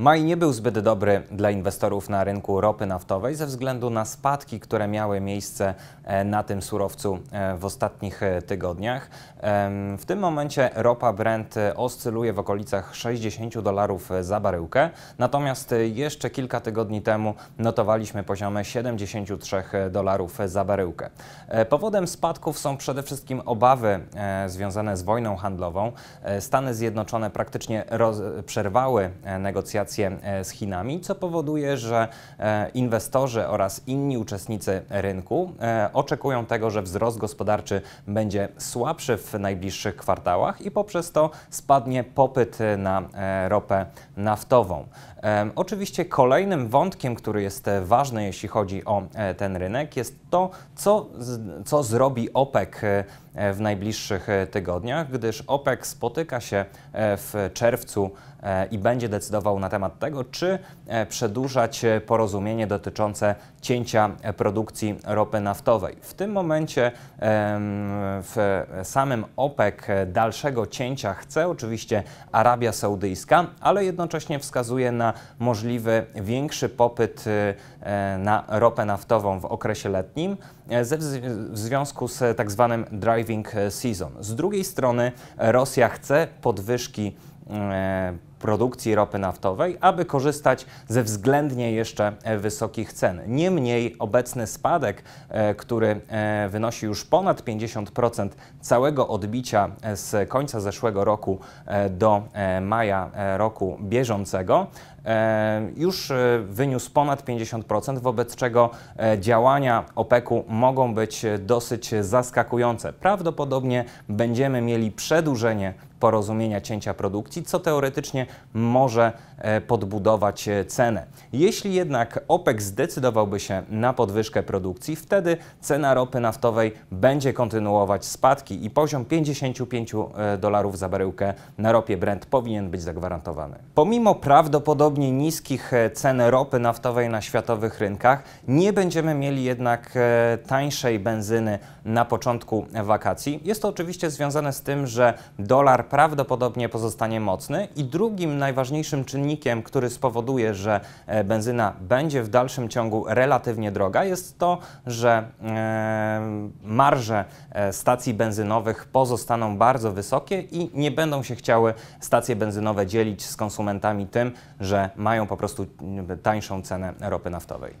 Maj nie był zbyt dobry dla inwestorów na rynku ropy naftowej ze względu na spadki, które miały miejsce e, na tym surowcu e, w ostatnich e, tygodniach. W tym momencie ropa Brent oscyluje w okolicach 60 dolarów za baryłkę, natomiast jeszcze kilka tygodni temu notowaliśmy poziomy 73 dolarów za baryłkę. Powodem spadków są przede wszystkim obawy związane z wojną handlową. Stany Zjednoczone praktycznie przerwały negocjacje negocjacje e, z Chinami, co powoduje, że e, inwestorzy oraz inni uczestnicy rynku e, oczekują tego, że wzrost gospodarczy będzie słabszy w najbliższych kwartałach i poprzez to spadnie popyt na ropę naftową. Oczywiście kolejnym wątkiem, który jest ważny, jeśli chodzi o ten rynek, jest to, co, co zrobi OPEC w najbliższych tygodniach, gdyż OPEC spotyka się w czerwcu i będzie decydował na temat temat tego, czy e, przedłużać e, porozumienie dotyczące cięcia e, produkcji ropy naftowej. W tym momencie w samym OPEC dalszego cięcia chce oczywiście Arabia Saudyjska, ale jednocześnie wskazuje na możliwy większy popyt na ropę naftową w okresie letnim w związku z tak zwanym driving season. Z drugiej strony Rosja chce podwyżki E, produkcji ropy naftowej, aby korzystać ze względnie jeszcze wysokich cen. Niemniej obecny spadek, e, który e, wynosi już ponad 50% całego odbicia z końca zeszłego roku do maja roku bieżącego, już wyniósł ponad 50%, wobec czego działania OPEC-u mogą być dosyć zaskakujące. Prawdopodobnie będziemy mieli przedłużenie porozumienia cięcia produkcji, co teoretycznie może e, podbudować e, cenę. Jeśli jednak OPEC zdecydowałby się na podwyżkę produkcji, wtedy cena ropy naftowej będzie kontynuować spadki i poziom 55 e, dolarów za baryłkę na ropie Brent powinien być zagwarantowany. Pomimo prawdopodobnie niskich cen ropy naftowej na światowych rynkach, nie będziemy mieli jednak tańszej benzyny na początku wakacji. Jest to oczywiście związane z tym, że dolar prawdopodobnie pozostanie mocny. I drugim najważniejszym czynnikiem, który spowoduje, że e, benzyna będzie w dalszym ciągu relatywnie droga, jest to, że e, marże e, stacji benzynowych pozostaną bardzo wysokie i nie będą się chciały stacje benzynowe dzielić z konsumentami tym, że mają po prostu tańszą cenę ropy naftowej.